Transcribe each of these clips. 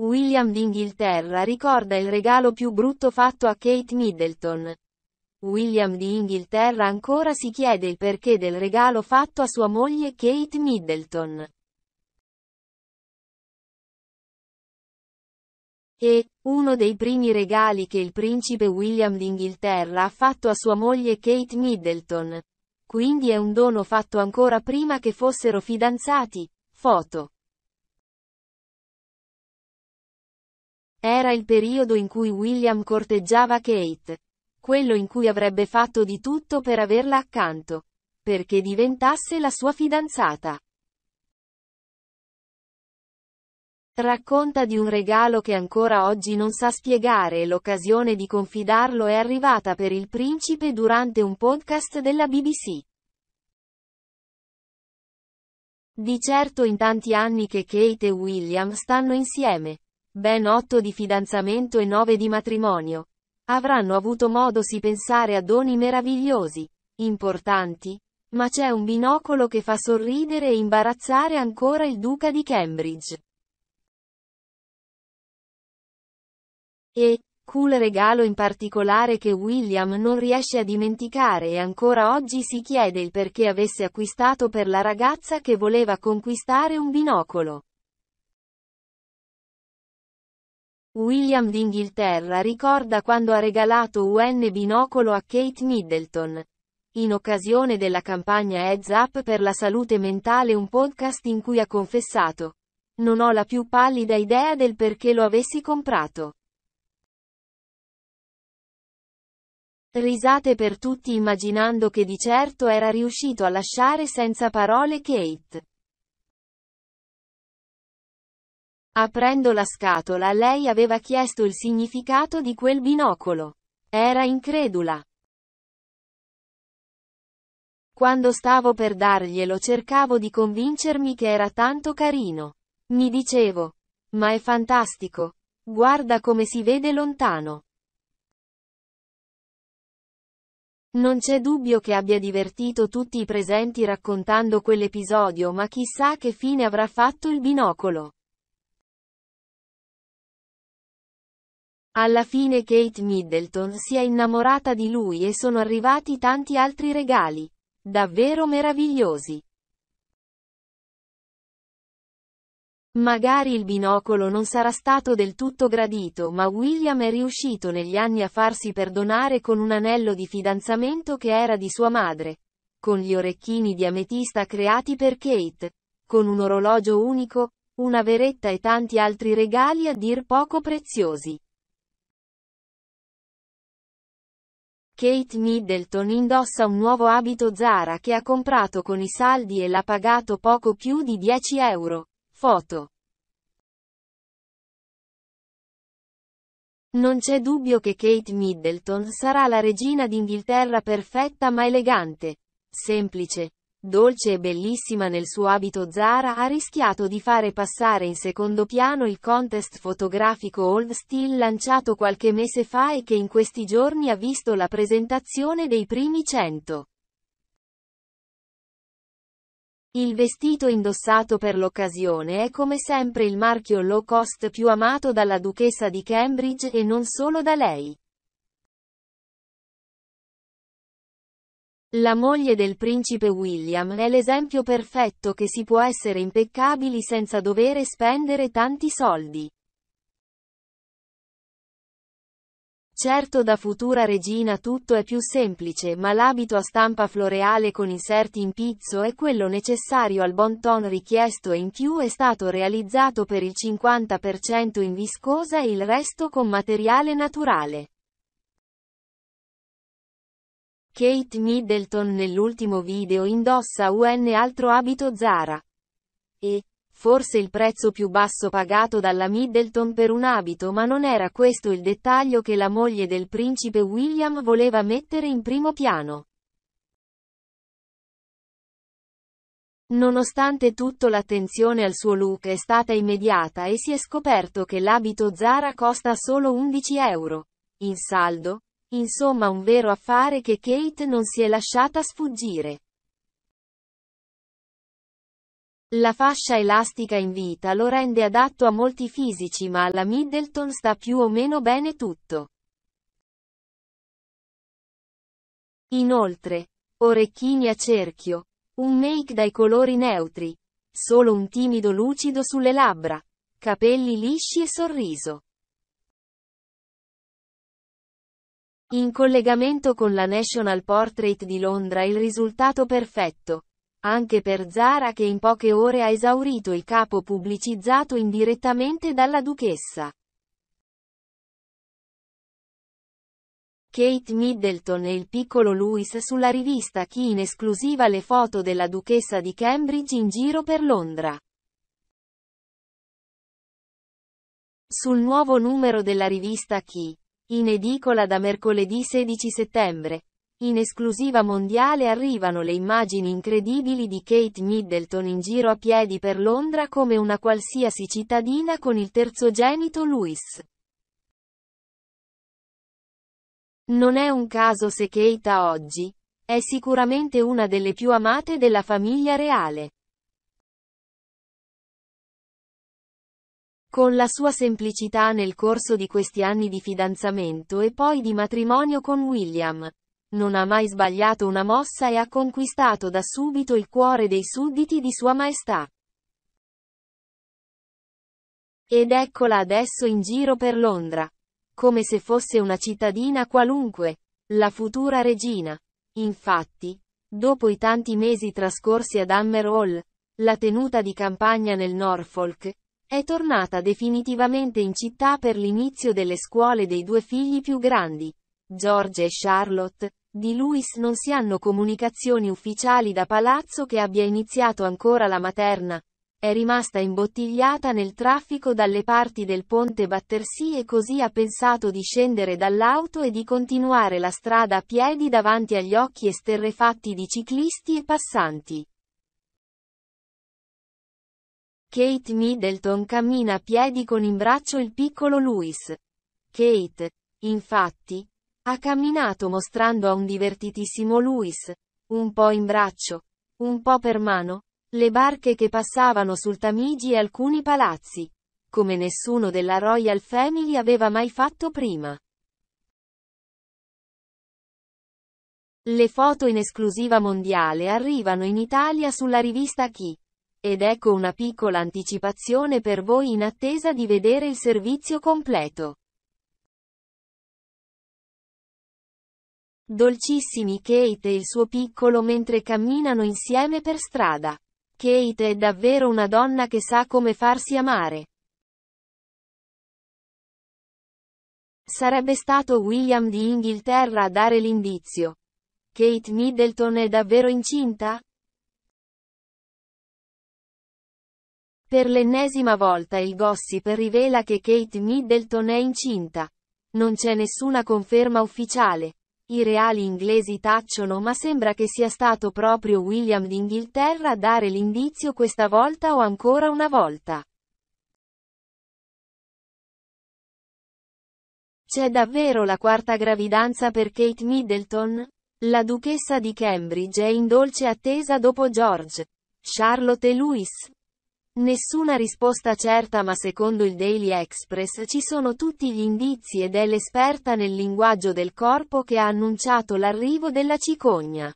William d'Inghilterra ricorda il regalo più brutto fatto a Kate Middleton. William d'Inghilterra ancora si chiede il perché del regalo fatto a sua moglie Kate Middleton. E, uno dei primi regali che il principe William d'Inghilterra ha fatto a sua moglie Kate Middleton. Quindi è un dono fatto ancora prima che fossero fidanzati. Foto. Era il periodo in cui William corteggiava Kate. Quello in cui avrebbe fatto di tutto per averla accanto. Perché diventasse la sua fidanzata. Racconta di un regalo che ancora oggi non sa spiegare e l'occasione di confidarlo è arrivata per il principe durante un podcast della BBC. Di certo in tanti anni che Kate e William stanno insieme ben 8 di fidanzamento e 9 di matrimonio. Avranno avuto modo di pensare a doni meravigliosi, importanti, ma c'è un binocolo che fa sorridere e imbarazzare ancora il duca di Cambridge. E, cool regalo in particolare che William non riesce a dimenticare e ancora oggi si chiede il perché avesse acquistato per la ragazza che voleva conquistare un binocolo. William d'Inghilterra ricorda quando ha regalato un binocolo a Kate Middleton. In occasione della campagna Heads Up per la salute mentale un podcast in cui ha confessato. Non ho la più pallida idea del perché lo avessi comprato. Risate per tutti immaginando che di certo era riuscito a lasciare senza parole Kate. Aprendo la scatola lei aveva chiesto il significato di quel binocolo. Era incredula. Quando stavo per darglielo cercavo di convincermi che era tanto carino. Mi dicevo, ma è fantastico. Guarda come si vede lontano. Non c'è dubbio che abbia divertito tutti i presenti raccontando quell'episodio ma chissà che fine avrà fatto il binocolo. Alla fine Kate Middleton si è innamorata di lui e sono arrivati tanti altri regali. Davvero meravigliosi. Magari il binocolo non sarà stato del tutto gradito ma William è riuscito negli anni a farsi perdonare con un anello di fidanzamento che era di sua madre, con gli orecchini di ametista creati per Kate, con un orologio unico, una veretta e tanti altri regali a dir poco preziosi. Kate Middleton indossa un nuovo abito Zara che ha comprato con i saldi e l'ha pagato poco più di 10 euro. Foto. Non c'è dubbio che Kate Middleton sarà la regina d'Inghilterra perfetta ma elegante, semplice, dolce e bellissima nel suo abito Zara ha rischiato di fare passare in secondo piano il contest fotografico Old Steel lanciato qualche mese fa e che in questi giorni ha visto la presentazione dei primi 100. Il vestito indossato per l'occasione è come sempre il marchio low cost più amato dalla duchessa di Cambridge e non solo da lei. La moglie del principe William è l'esempio perfetto che si può essere impeccabili senza dovere spendere tanti soldi. Certo da futura regina tutto è più semplice, ma l'abito a stampa floreale con inserti in pizzo è quello necessario al bon ton richiesto e in più è stato realizzato per il 50% in viscosa e il resto con materiale naturale. Kate Middleton nell'ultimo video indossa un altro abito Zara. E, forse il prezzo più basso pagato dalla Middleton per un abito ma non era questo il dettaglio che la moglie del principe William voleva mettere in primo piano. Nonostante tutto l'attenzione al suo look è stata immediata e si è scoperto che l'abito Zara costa solo 11 euro. In saldo, Insomma un vero affare che Kate non si è lasciata sfuggire. La fascia elastica in vita lo rende adatto a molti fisici ma alla Middleton sta più o meno bene tutto. Inoltre, orecchini a cerchio, un make dai colori neutri, solo un timido lucido sulle labbra, capelli lisci e sorriso. In collegamento con la National Portrait di Londra il risultato perfetto. Anche per Zara che in poche ore ha esaurito il capo pubblicizzato indirettamente dalla duchessa. Kate Middleton e il piccolo Louis sulla rivista Key in esclusiva le foto della duchessa di Cambridge in giro per Londra. Sul nuovo numero della rivista Key, in edicola da mercoledì 16 settembre. In esclusiva mondiale arrivano le immagini incredibili di Kate Middleton in giro a piedi per Londra come una qualsiasi cittadina con il terzogenito Louis. Non è un caso se Kate a oggi è sicuramente una delle più amate della famiglia reale. Con la sua semplicità nel corso di questi anni di fidanzamento e poi di matrimonio con William, non ha mai sbagliato una mossa e ha conquistato da subito il cuore dei sudditi di Sua Maestà. Ed eccola adesso in giro per Londra. Come se fosse una cittadina qualunque, la futura regina. Infatti, dopo i tanti mesi trascorsi ad Hammer Hall, la tenuta di campagna nel Norfolk, è tornata definitivamente in città per l'inizio delle scuole dei due figli più grandi, George e Charlotte. Di Louis non si hanno comunicazioni ufficiali da palazzo che abbia iniziato ancora la materna. È rimasta imbottigliata nel traffico dalle parti del ponte Battersea e così ha pensato di scendere dall'auto e di continuare la strada a piedi davanti agli occhi esterrefatti di ciclisti e passanti. Kate Middleton cammina a piedi con in braccio il piccolo Louis. Kate, infatti, ha camminato mostrando a un divertitissimo Louis, un po' in braccio, un po' per mano, le barche che passavano sul Tamigi e alcuni palazzi, come nessuno della Royal Family aveva mai fatto prima. Le foto in esclusiva mondiale arrivano in Italia sulla rivista Chi. Ed ecco una piccola anticipazione per voi in attesa di vedere il servizio completo. Dolcissimi Kate e il suo piccolo mentre camminano insieme per strada. Kate è davvero una donna che sa come farsi amare. Sarebbe stato William di Inghilterra a dare l'indizio. Kate Middleton è davvero incinta? Per l'ennesima volta il gossip rivela che Kate Middleton è incinta. Non c'è nessuna conferma ufficiale. I reali inglesi tacciono ma sembra che sia stato proprio William d'Inghilterra a dare l'indizio questa volta o ancora una volta. C'è davvero la quarta gravidanza per Kate Middleton? La duchessa di Cambridge è in dolce attesa dopo George, Charlotte e Louis. Nessuna risposta certa ma secondo il Daily Express ci sono tutti gli indizi ed è l'esperta nel linguaggio del corpo che ha annunciato l'arrivo della cicogna.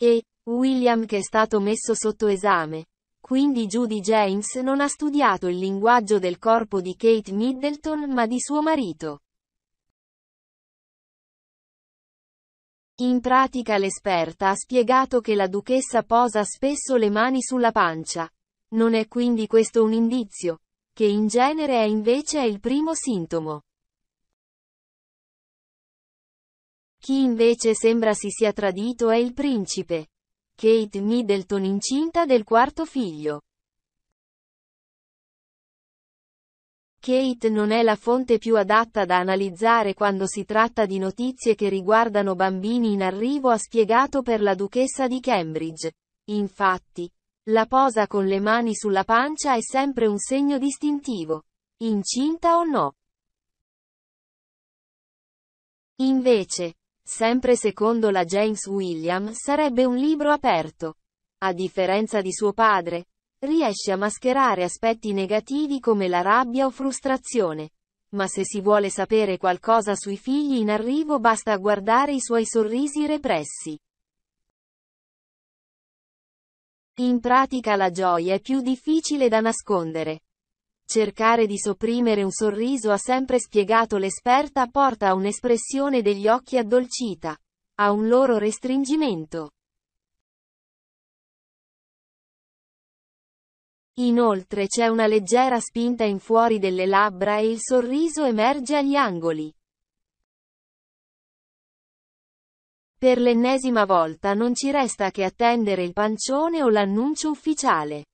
E, William che è stato messo sotto esame. Quindi Judy James non ha studiato il linguaggio del corpo di Kate Middleton ma di suo marito. In pratica l'esperta ha spiegato che la duchessa posa spesso le mani sulla pancia. Non è quindi questo un indizio, che in genere è invece il primo sintomo. Chi invece sembra si sia tradito è il principe. Kate Middleton incinta del quarto figlio. Kate non è la fonte più adatta da analizzare quando si tratta di notizie che riguardano bambini in arrivo ha spiegato per la duchessa di Cambridge. Infatti, la posa con le mani sulla pancia è sempre un segno distintivo. Incinta o no? Invece, sempre secondo la James William, sarebbe un libro aperto. A differenza di suo padre, riesce a mascherare aspetti negativi come la rabbia o frustrazione. Ma se si vuole sapere qualcosa sui figli in arrivo basta guardare i suoi sorrisi repressi. In pratica la gioia è più difficile da nascondere. Cercare di sopprimere un sorriso ha sempre spiegato l'esperta porta a un'espressione degli occhi addolcita, a un loro restringimento. Inoltre c'è una leggera spinta in fuori delle labbra e il sorriso emerge agli angoli. Per l'ennesima volta non ci resta che attendere il pancione o l'annuncio ufficiale.